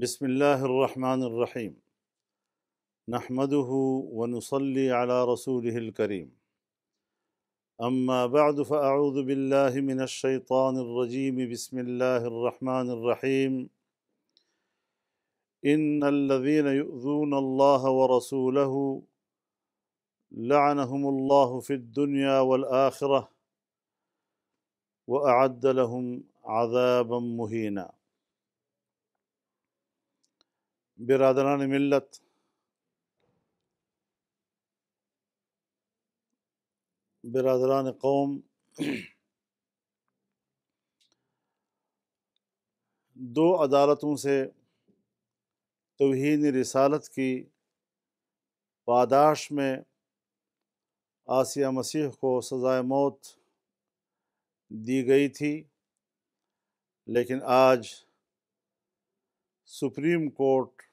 بسم الله الرحمن الرحيم نحمده ونصلي على رسوله الكريم أما بعد فأعوذ بالله من الشيطان الرجيم بسم الله الرحمن الرحيم إن الذين يؤذون الله ورسوله لعنهم الله في الدنيا والآخرة وأعد لهم عذابا مهينا برادران ملت برادران قوم دو عدالتوں سے توہین رسالت کی پاداش میں آسیہ مسیح کو سزائے موت دی گئی تھی لیکن آج سپریم کورٹ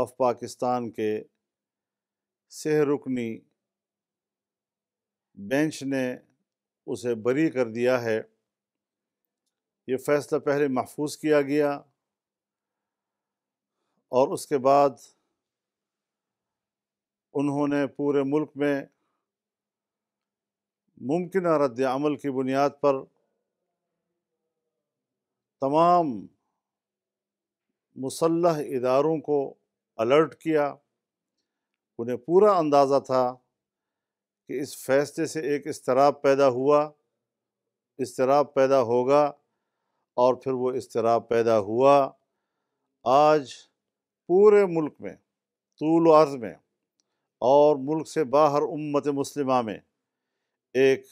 آف پاکستان کے سہ رکنی بینچ نے اسے بری کر دیا ہے یہ فیصلہ پہلے محفوظ کیا گیا اور اس کے بعد انہوں نے پورے ملک میں ممکنہ رد عمل کی بنیاد پر تمام مسلح اداروں کو الرٹ کیا انہیں پورا اندازہ تھا کہ اس فیصلے سے ایک اضطراب پیدا ہوا اضطراب پیدا ہوگا اور پھر وہ اضطراب پیدا ہوا آج پورے ملک میں طول و عرض میں اور ملک سے باہر امت مسلمہ میں ایک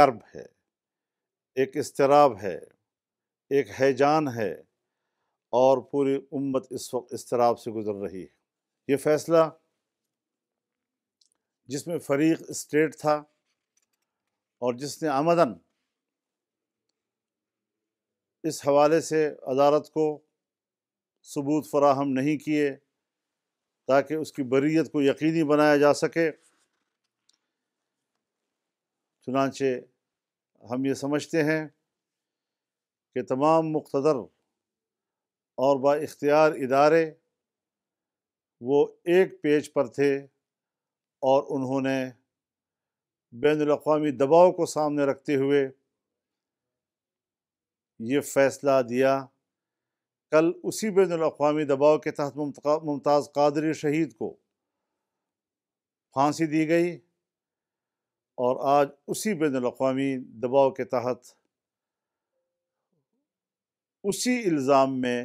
کرب ہے ایک اضطراب ہے ایک حیجان ہے اور پوری امت اس وقت اضطراب سے گزر رہی ہے یہ فیصلہ جس میں فریق اسٹیٹ تھا اور جس نے آمدن اس حوالے سے عدالت کو ثبوت فراہم نہیں کیے تاکہ اس کی بریت کو یقینی بنایا جا سکے چنانچہ ہم یہ سمجھتے ہیں کہ تمام مقتدر اور با اختیار ادارے وہ ایک پیج پر تھے اور انہوں نے بین الاقوامی دباؤ کو سامنے رکھتے ہوئے یہ فیصلہ دیا کل اسی بین الاقوامی دباؤ کے تحت ممتاز قادری شہید کو پھانسی دی گئی اور آج اسی بین الاقوامی دباؤ کے تحت اسی الزام میں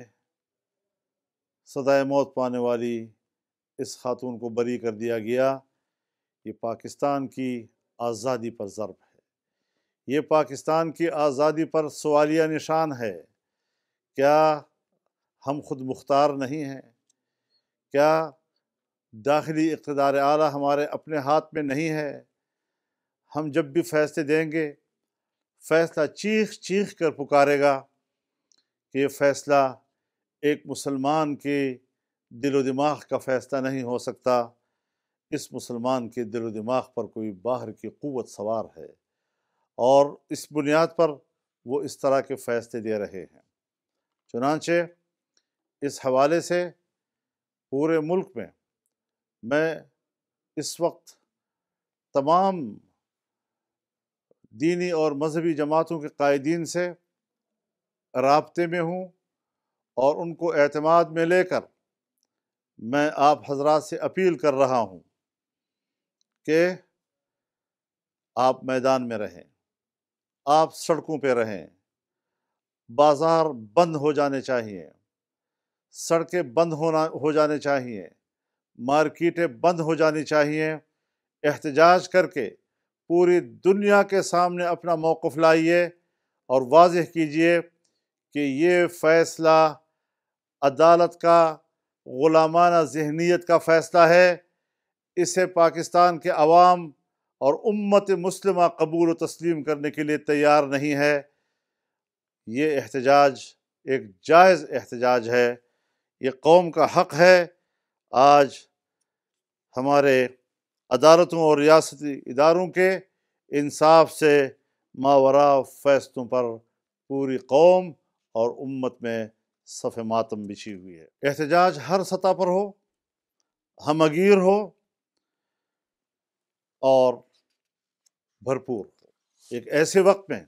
سزائے موت پانے والی اس خاتون کو بری کر دیا گیا یہ پاکستان کی آزادی پر ضرب ہے یہ پاکستان کی آزادی پر سوالیہ نشان ہے کیا ہم خود مختار نہیں ہیں کیا داخلی اقتدار اعلیٰ ہمارے اپنے ہاتھ میں نہیں ہے ہم جب بھی فیصلے دیں گے فیصلہ چیخ چیخ کر پکارے گا کہ یہ فیصلہ ایک مسلمان کے دل و دماغ کا فیصلہ نہیں ہو سکتا اس مسلمان کے دل و دماغ پر کوئی باہر کی قوت سوار ہے اور اس بنیاد پر وہ اس طرح کے فیصلے دے رہے ہیں چنانچہ اس حوالے سے پورے ملک میں میں اس وقت تمام دینی اور مذہبی جماعتوں کے قائدین سے رابطے میں ہوں اور ان کو اعتماد میں لے کر میں آپ حضرات سے اپیل کر رہا ہوں کہ آپ میدان میں رہیں آپ سڑکوں پہ رہیں بازار بند ہو جانے چاہیے سڑکیں بند ہونا ہو جانے چاہیے مارکیٹیں بند ہو جانی چاہیے احتجاج کر کے پوری دنیا کے سامنے اپنا موقف لائیے اور واضح کیجئے کہ یہ فیصلہ عدالت کا غلامانہ ذہنیت کا فیصلہ ہے اسے پاکستان کے عوام اور امت مسلمہ قبول و تسلیم کرنے کے لیے تیار نہیں ہے یہ احتجاج ایک جائز احتجاج ہے یہ قوم کا حق ہے آج ہمارے عدالتوں اور ریاستی اداروں کے انصاف سے ماورا فیصلوں پر پوری قوم اور امت میں صف ماتم بچھی ہوئی ہے احتجاج ہر سطح پر ہو ہم اگیر ہو اور بھرپور ہو ایک ایسے وقت میں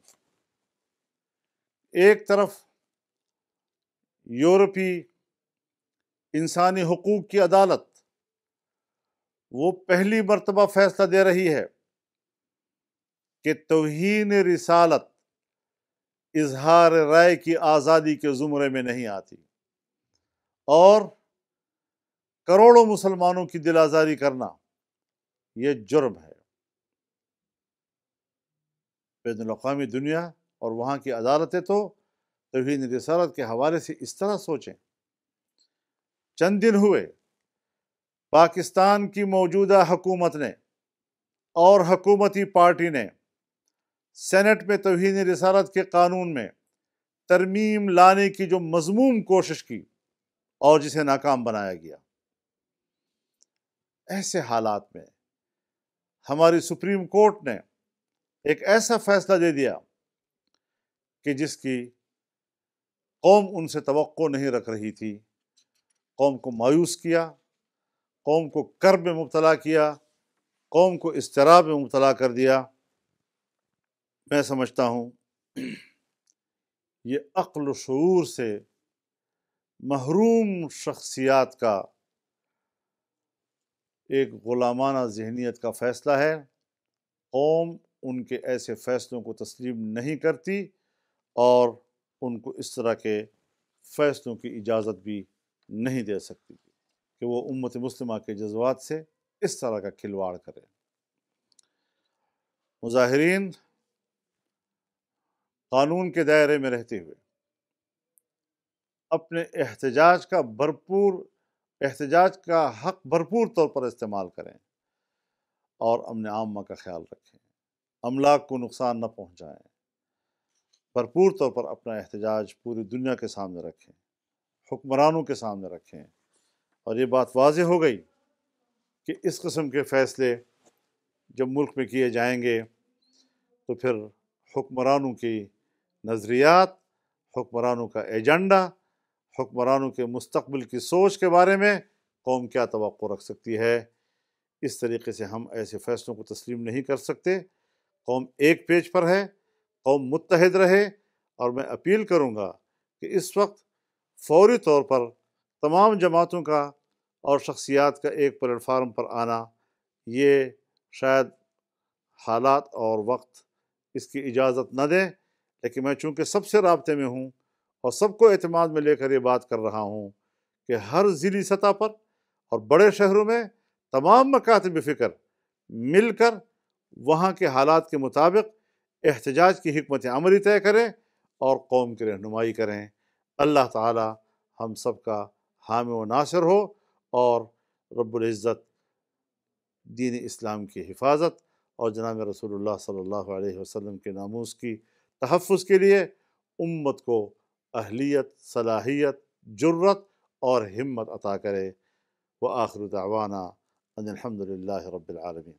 ایک طرف یورپی انسانی حقوق کی عدالت وہ پہلی مرتبہ فیصلہ دے رہی ہے کہ توہین رسالت اظہار رائے کی آزادی کے زمرے میں نہیں آتی اور کروڑوں مسلمانوں کی دل آزاری کرنا یہ جرم ہے بین الاقوامی دنیا اور وہاں کی عدالتیں تو توہین رسالت کے حوالے سے اس طرح سوچیں چند دن ہوئے پاکستان کی موجودہ حکومت نے اور حکومتی پارٹی نے سینٹ میں توہین رسالت کے قانون میں ترمیم لانے کی جو مضموم کوشش کی اور جسے ناکام بنایا گیا ایسے حالات میں ہماری سپریم کورٹ نے ایک ایسا فیصلہ دے دیا کہ جس کی قوم ان سے توقع نہیں رکھ رہی تھی قوم کو مایوس کیا قوم کو کرب میں مبتلا کیا قوم کو استراب میں مبتلا کر دیا میں سمجھتا ہوں یہ عقل و شعور سے محروم شخصیات کا ایک غلامانہ ذہنیت کا فیصلہ ہے قوم ان کے ایسے فیصلوں کو تسلیم نہیں کرتی اور ان کو اس طرح کے فیصلوں کی اجازت بھی نہیں دے سکتی کہ وہ امت مسلمہ کے جذبات سے اس طرح کا کھلواڑ کرے مظاہرین قانون کے دائرے میں رہتے ہوئے اپنے احتجاج کا بھرپور احتجاج کا حق بھرپور طور پر استعمال کریں اور امن عامہ کا خیال رکھیں املاک کو نقصان نہ پہنچائیں بھرپور طور پر اپنا احتجاج پوری دنیا کے سامنے رکھیں حکمرانوں کے سامنے رکھیں اور یہ بات واضح ہو گئی کہ اس قسم کے فیصلے جب ملک میں کیے جائیں گے تو پھر حکمرانوں کی نظریات حکمرانوں کا ایجنڈا حکمرانوں کے مستقبل کی سوچ کے بارے میں قوم کیا توقع رکھ سکتی ہے اس طریقے سے ہم ایسے فیصلوں کو تسلیم نہیں کر سکتے قوم ایک پیج پر ہے قوم متحد رہے اور میں اپیل کروں گا کہ اس وقت فوری طور پر تمام جماعتوں کا اور شخصیات کا ایک پلیٹ فارم پر آنا یہ شاید حالات اور وقت اس کی اجازت نہ دیں لیکن میں چونکہ سب سے رابطے میں ہوں اور سب کو اعتماد میں لے کر یہ بات کر رہا ہوں کہ ہر ضلعی سطح پر اور بڑے شہروں میں تمام مکاتب فکر مل کر وہاں کے حالات کے مطابق احتجاج کی حکمت عملی طے کریں اور قوم کی رہنمائی کریں اللہ تعالی ہم سب کا حام و ناصر ہو اور رب العزت دین اسلام کی حفاظت اور جناب رسول اللہ صلی اللہ علیہ وسلم کے ناموز کی تحفظ کے لیے امت کو اہلیت صلاحیت جرت اور ہمت عطا کرے وہ دعوانا ان الحمد للہ رب العالمین